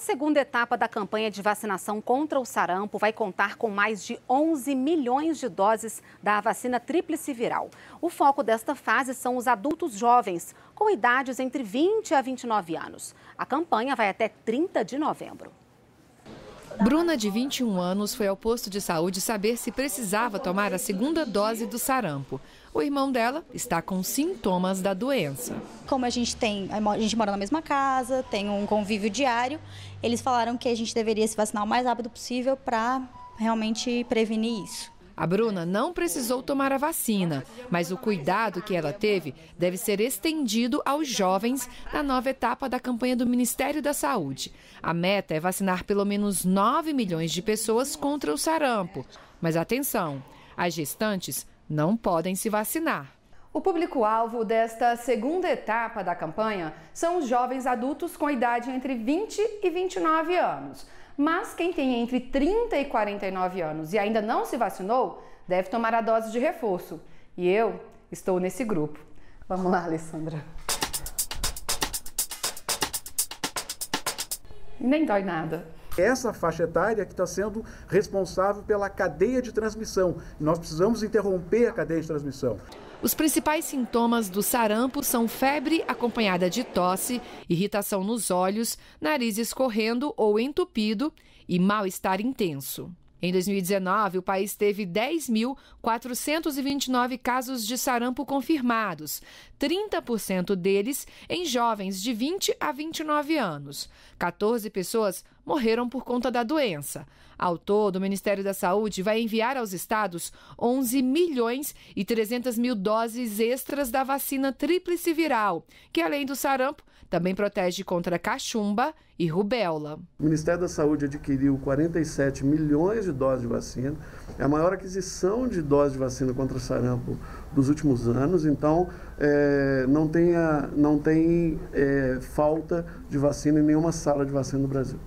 A segunda etapa da campanha de vacinação contra o sarampo vai contar com mais de 11 milhões de doses da vacina tríplice viral. O foco desta fase são os adultos jovens, com idades entre 20 a 29 anos. A campanha vai até 30 de novembro. Bruna, de 21 anos, foi ao posto de saúde saber se precisava tomar a segunda dose do sarampo. O irmão dela está com sintomas da doença. Como a gente tem, a gente mora na mesma casa, tem um convívio diário, eles falaram que a gente deveria se vacinar o mais rápido possível para realmente prevenir isso. A Bruna não precisou tomar a vacina, mas o cuidado que ela teve deve ser estendido aos jovens na nova etapa da campanha do Ministério da Saúde. A meta é vacinar pelo menos 9 milhões de pessoas contra o sarampo. Mas atenção, as gestantes não podem se vacinar. O público-alvo desta segunda etapa da campanha são os jovens adultos com idade entre 20 e 29 anos mas quem tem entre 30 e 49 anos e ainda não se vacinou, deve tomar a dose de reforço. E eu estou nesse grupo. Vamos lá, Alessandra. Nem dói nada. É essa faixa etária que está sendo responsável pela cadeia de transmissão. Nós precisamos interromper a cadeia de transmissão. Os principais sintomas do sarampo são febre acompanhada de tosse, irritação nos olhos, nariz escorrendo ou entupido e mal-estar intenso. Em 2019, o país teve 10.429 casos de sarampo confirmados, 30% deles em jovens de 20 a 29 anos. 14 pessoas morreram por conta da doença. Ao todo, o Ministério da Saúde vai enviar aos estados 11 milhões e 300 mil doses extras da vacina tríplice viral, que além do sarampo, também protege contra cachumba e rubéola. O Ministério da Saúde adquiriu 47 milhões de doses de vacina. É a maior aquisição de doses de vacina contra sarampo dos últimos anos. Então, é, não, tenha, não tem é, falta de vacina em nenhuma sala de vacina no Brasil.